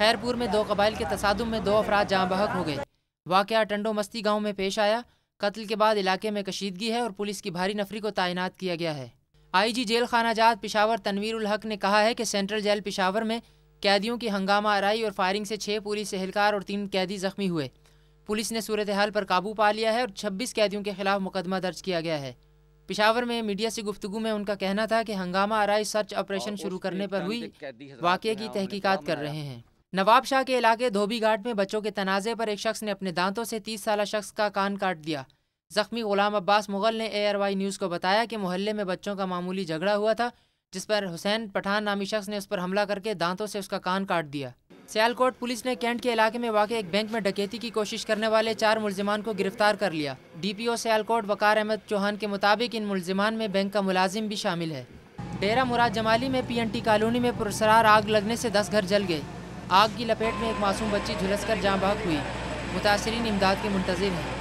खैरपुर में दो कबाइल के तसादम में दो अफराद जहाँ बहक हो गए वाक़ टंडो मस्ती गाँव में पेश आया कत्ल के बाद इलाके में कशीदगी है और पुलिस की भारी नफरी को तैनात किया गया है आई जी जेल खाना जात पिशावर तनवीर उलहक ने कहा है कि सेंट्रल जेल पिशावर में कैदियों की हंगामा आरई और फायरिंग से छः पुलिस एहलकार और तीन कैदी जख्मी हुए पुलिस ने सूरत हाल पर काबू पा लिया है और छब्बीस कैदियों के खिलाफ मुकदमा दर्ज किया गया है पिशावर में मीडिया से गुफ्तु में उनका कहना था कि हंगामा आरई सर्च ऑपरेशन शुरू करने पर हुई वाक़े की तहकीकत कर रहे हैं नवाब शाह के इलाके धोबी घाट में बच्चों के तनाजे पर एक शख्स ने अपने दांतों से तीस साल शख्स का कान काट दिया जख्मी गुलाम अब्बास मुगल ने ए आर वाई न्यूज़ को बताया कि मोहल्ले में बच्चों का मामूली झगड़ा हुआ था जिस पर हुसैन पठान नामी शख्स ने उस पर हमला करके दांतों से उसका कान काट दिया सियालकोट पुलिस ने कैंट के इलाके में वाकई एक बैंक में डकैती की कोशिश करने वाले चार मुलजिमान को गिरफ्तार कर लिया D P O Sialkot Waqar Ahmad Chauhan के मुताबिक इन मुलजिमान में बैंक का मुलाजिम भी शामिल है डेरा मुराद जमाली में पी एन टी कॉलोनी में पुरसरार आग लगने से दस घर जल गए आग की लपेट में एक मासूम बच्ची झुलस कर जहाँ बाग हुई मुतासरीन इमदाद के मुंतजर हैं